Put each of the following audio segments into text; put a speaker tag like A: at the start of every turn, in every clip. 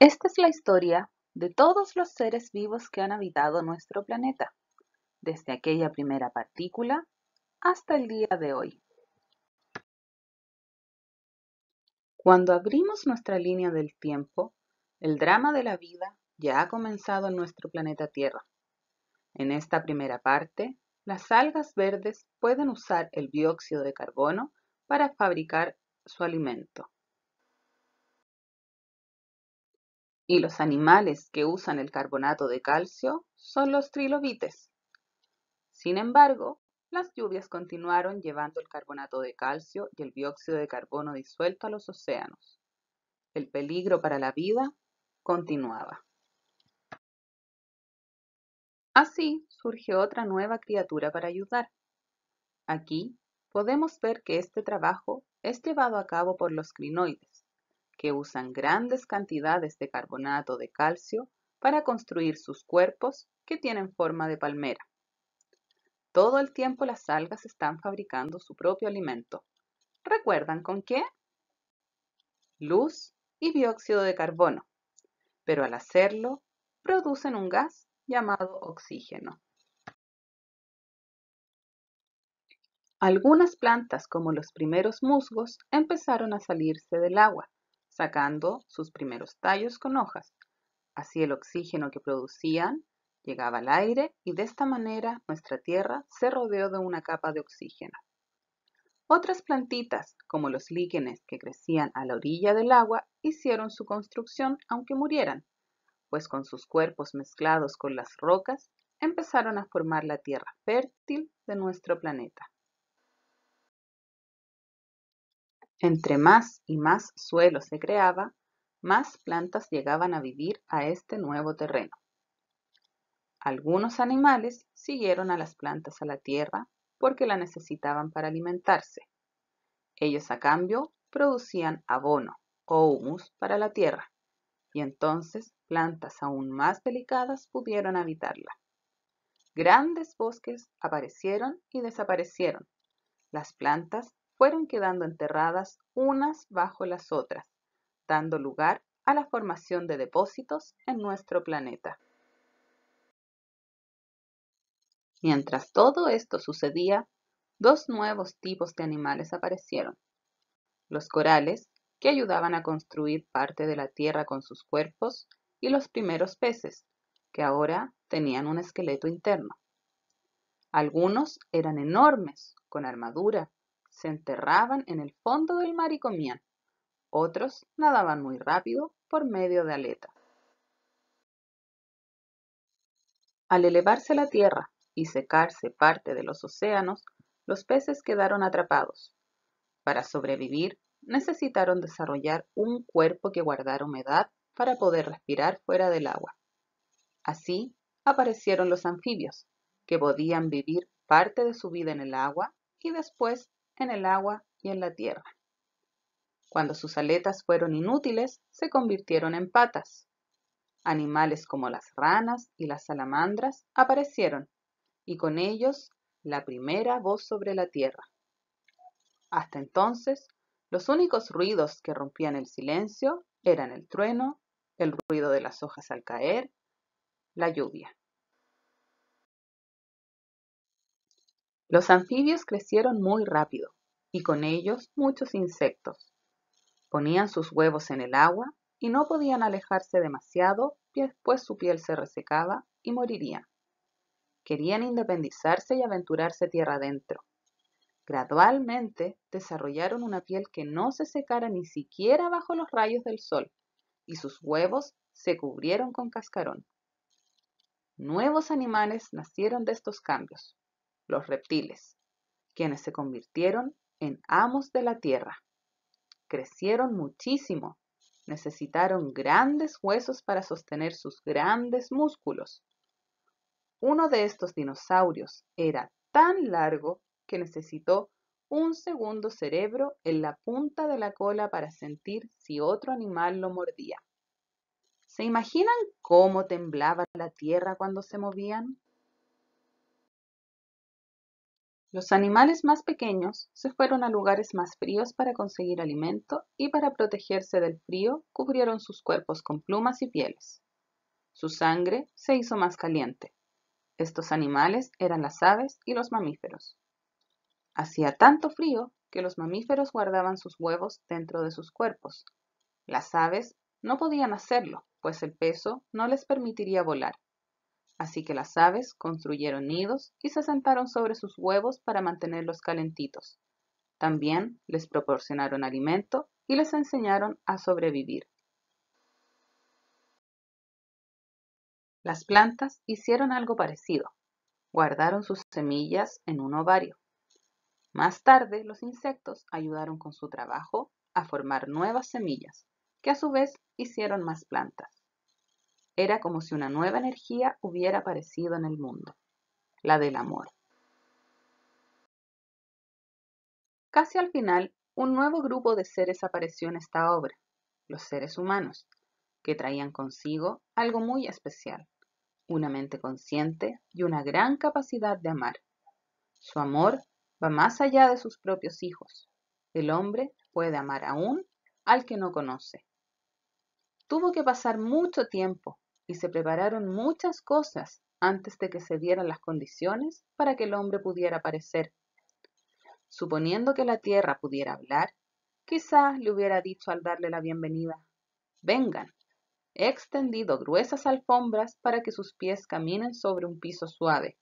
A: Esta es la historia de todos los seres vivos que han habitado nuestro planeta, desde aquella primera partícula hasta el día de hoy. Cuando abrimos nuestra línea del tiempo, el drama de la vida ya ha comenzado en nuestro planeta Tierra. En esta primera parte, las algas verdes pueden usar el dióxido de carbono para fabricar su alimento. y los animales que usan el carbonato de calcio son los trilobites. Sin embargo, las lluvias continuaron llevando el carbonato de calcio y el dióxido de carbono disuelto a los océanos. El peligro para la vida continuaba. Así surge otra nueva criatura para ayudar. Aquí podemos ver que este trabajo es llevado a cabo por los crinoides que usan grandes cantidades de carbonato de calcio para construir sus cuerpos que tienen forma de palmera. Todo el tiempo las algas están fabricando su propio alimento. ¿Recuerdan con qué? Luz y dióxido de carbono, pero al hacerlo producen un gas llamado oxígeno. Algunas plantas, como los primeros musgos, empezaron a salirse del agua sacando sus primeros tallos con hojas. Así el oxígeno que producían llegaba al aire y de esta manera nuestra tierra se rodeó de una capa de oxígeno. Otras plantitas, como los líquenes que crecían a la orilla del agua, hicieron su construcción aunque murieran, pues con sus cuerpos mezclados con las rocas empezaron a formar la tierra fértil de nuestro planeta. Entre más y más suelo se creaba, más plantas llegaban a vivir a este nuevo terreno. Algunos animales siguieron a las plantas a la tierra porque la necesitaban para alimentarse. Ellos a cambio producían abono o humus para la tierra, y entonces plantas aún más delicadas pudieron habitarla. Grandes bosques aparecieron y desaparecieron. Las plantas fueron quedando enterradas unas bajo las otras, dando lugar a la formación de depósitos en nuestro planeta. Mientras todo esto sucedía, dos nuevos tipos de animales aparecieron. Los corales, que ayudaban a construir parte de la Tierra con sus cuerpos, y los primeros peces, que ahora tenían un esqueleto interno. Algunos eran enormes, con armadura, se enterraban en el fondo del mar y comían. Otros nadaban muy rápido por medio de aletas. Al elevarse la tierra y secarse parte de los océanos, los peces quedaron atrapados. Para sobrevivir, necesitaron desarrollar un cuerpo que guardara humedad para poder respirar fuera del agua. Así aparecieron los anfibios, que podían vivir parte de su vida en el agua y después en el agua y en la tierra. Cuando sus aletas fueron inútiles, se convirtieron en patas. Animales como las ranas y las salamandras aparecieron, y con ellos la primera voz sobre la tierra. Hasta entonces, los únicos ruidos que rompían el silencio eran el trueno, el ruido de las hojas al caer, la lluvia. Los anfibios crecieron muy rápido y con ellos muchos insectos. Ponían sus huevos en el agua y no podían alejarse demasiado, pues su piel se resecaba y morirían. Querían independizarse y aventurarse tierra adentro. Gradualmente desarrollaron una piel que no se secara ni siquiera bajo los rayos del sol, y sus huevos se cubrieron con cascarón. Nuevos animales nacieron de estos cambios, los reptiles, quienes se convirtieron en amos de la tierra. Crecieron muchísimo, necesitaron grandes huesos para sostener sus grandes músculos. Uno de estos dinosaurios era tan largo que necesitó un segundo cerebro en la punta de la cola para sentir si otro animal lo mordía. ¿Se imaginan cómo temblaba la tierra cuando se movían? Los animales más pequeños se fueron a lugares más fríos para conseguir alimento y para protegerse del frío cubrieron sus cuerpos con plumas y pieles. Su sangre se hizo más caliente. Estos animales eran las aves y los mamíferos. Hacía tanto frío que los mamíferos guardaban sus huevos dentro de sus cuerpos. Las aves no podían hacerlo, pues el peso no les permitiría volar. Así que las aves construyeron nidos y se sentaron sobre sus huevos para mantenerlos calentitos. También les proporcionaron alimento y les enseñaron a sobrevivir. Las plantas hicieron algo parecido. Guardaron sus semillas en un ovario. Más tarde, los insectos ayudaron con su trabajo a formar nuevas semillas, que a su vez hicieron más plantas. Era como si una nueva energía hubiera aparecido en el mundo, la del amor. Casi al final, un nuevo grupo de seres apareció en esta obra, los seres humanos, que traían consigo algo muy especial, una mente consciente y una gran capacidad de amar. Su amor va más allá de sus propios hijos. El hombre puede amar aún al que no conoce. Tuvo que pasar mucho tiempo, y se prepararon muchas cosas antes de que se dieran las condiciones para que el hombre pudiera aparecer. Suponiendo que la tierra pudiera hablar, quizás le hubiera dicho al darle la bienvenida, vengan, he extendido gruesas alfombras para que sus pies caminen sobre un piso suave,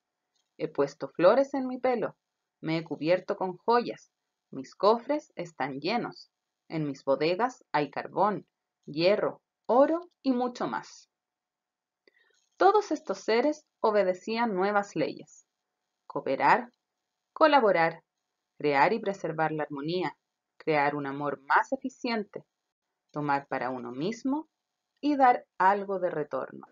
A: he puesto flores en mi pelo, me he cubierto con joyas, mis cofres están llenos, en mis bodegas hay carbón, hierro, oro y mucho más. Todos estos seres obedecían nuevas leyes. Cooperar, colaborar, crear y preservar la armonía, crear un amor más eficiente, tomar para uno mismo y dar algo de retorno.